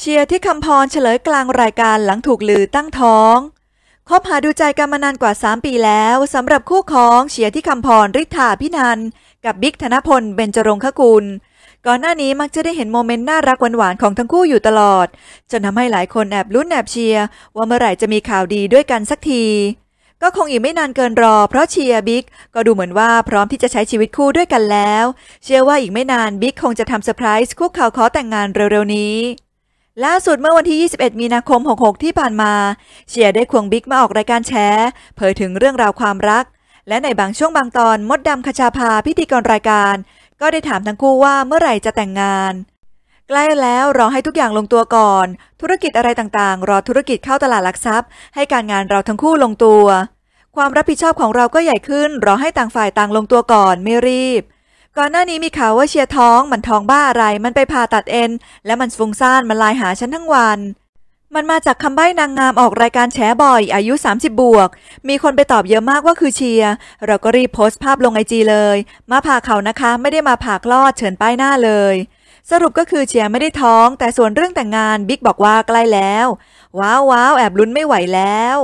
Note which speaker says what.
Speaker 1: เชียร์ที่คำพรเฉลยกลางรายการหลังถูกลือตั้งท้องคบหาดูใจกันมานานกว่า 3 ปีแล้วสำหรับคู่ของเชียร์ที่คำพรริธาพินันกับบิ๊กธนพลเบญจรงคกุล ก่อนหน้านี้มักจะได้เห็นโมเมนต์น่ารักหวานๆของทั้งคู่อยู่ตลอด จนทำให้หลายคนแอบลุ้นแอบเชียร์ว่าเมื่อไหร่จะมีข่าวดีด้วยกันสักที ก็คงอีกไม่นานเกินรอเพราะเชียร์บิ๊กก็ดูเหมือนว่าพร้อมที่จะใช้ชีวิตคู่ด้วยกันแล้ว เชื่อว่าอีกไม่นานบิ๊กคงจะทำเซอร์ไพรส์คุกเข่าขอแต่งงานเร็วๆนี้ล่าสุดเมื่อวันที่ 21 มีนาคม66 ที่ผ่านมา เชียร์ได้ควงบิ๊กมาออกรายการแชร์เผยถึงเรื่องราวความรัก และในบางช่วงบางตอน มดดำคชาภาพิธีกรรายการ ก็ได้ถามทั้งคู่ว่าเมื่อไหร่จะแต่งงาน ใกล้แล้วรอให้ทุกอย่างลงตัวก่อน ธุรกิจอะไรต่างๆ รอธุรกิจเข้าตลาดหลักทรัพย์ ให้การงานเราทั้งคู่ลงตัว ความรับผิดชอบของเราก็ใหญ่ขึ้นรอให้ต่างฝ่ายต่างลงตัวก่อนไม่รีบก่อนหน้านี้มีข่าวว่าเชียร์ท้องมันท้องบ้าอะไร มันไปผ่าตัดเอ็นและมันฟุ้งซ่านมันลายหาฉันทั้งวัน มันมาจากคำใบ้นางงามออกรายการแฉบ่อยอายุ 30 บวก มีคนไปตอบเยอะมากว่าคือเชียร์เราก็รีบโพสต์ภาพลงไอจีเลย มาผ่าเขานะคะไม่ได้มาผ่าคลอดเชิญป้ายหน้าเลย สรุปก็คือเชียร์ไม่ได้ท้อง แต่ส่วนเรื่องแต่งงานบิ๊กบอกว่าใกล้แล้ว ว้าวว้าวแอบลุ้นไม่ไหวแล้ว